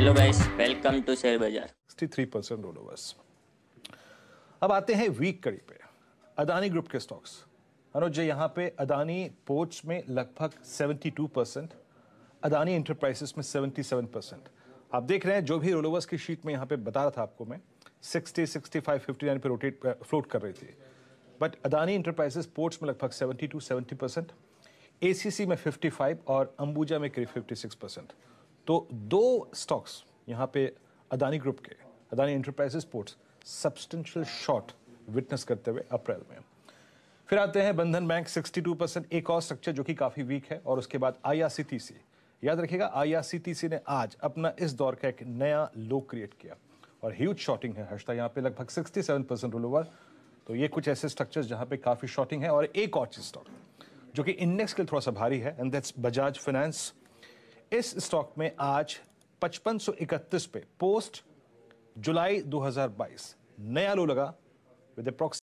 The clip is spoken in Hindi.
hello guys welcome to share बाजार 63% रोलोवर्स अब आते हैं वीक कड़ी पे अदानी ग्रुप के स्टॉक्स अनुज जी यहाँ पे अदानी पोर्ट्स में लगभग 72 परसेंट अदानी इंटरप्राइजेस में 77 परसेंट आप देख रहे हैं जो भी रोलोवर्स की शीट में यहाँ पे बता रहा था आपको मैं 60, 65, 59 पे रोटेट फ्लोट कर रही थी बट अदानी इंटरप्राइजेस पोर्ट्स में लगभग 72, 70 परसेंट ए में 55 और अंबुजा में करीब 56 परसेंट तो दो स्टॉक्स यहाँ पे अदानी ग्रुप के Adani enterprises ports substantial short witness करते हुए अप्रैल में फिर आते हैं बंधन बैंक 62 परसेंट एक और स्ट्रक्चर जो कि काफ़ी वीक है और उसके बाद आई याद रखिएगा आई ने आज अपना इस दौर का एक नया लो क्रिएट किया और ह्यूज शॉर्टिंग है हर्षता यहाँ पे लगभग 67 परसेंट रोल ओवर तो ये कुछ ऐसे स्ट्रक्चर्स जहाँ पे काफ़ी शॉर्टिंग है और एक और चीज स्टॉक जो कि इंडेक्स के लिए थोड़ा सा भारी है एंड दैट्स बजाज फाइनेंस इस स्टॉक में आज 5531 पे पोस्ट जुलाई 2022 नया लो लगा विद अप्रोक्स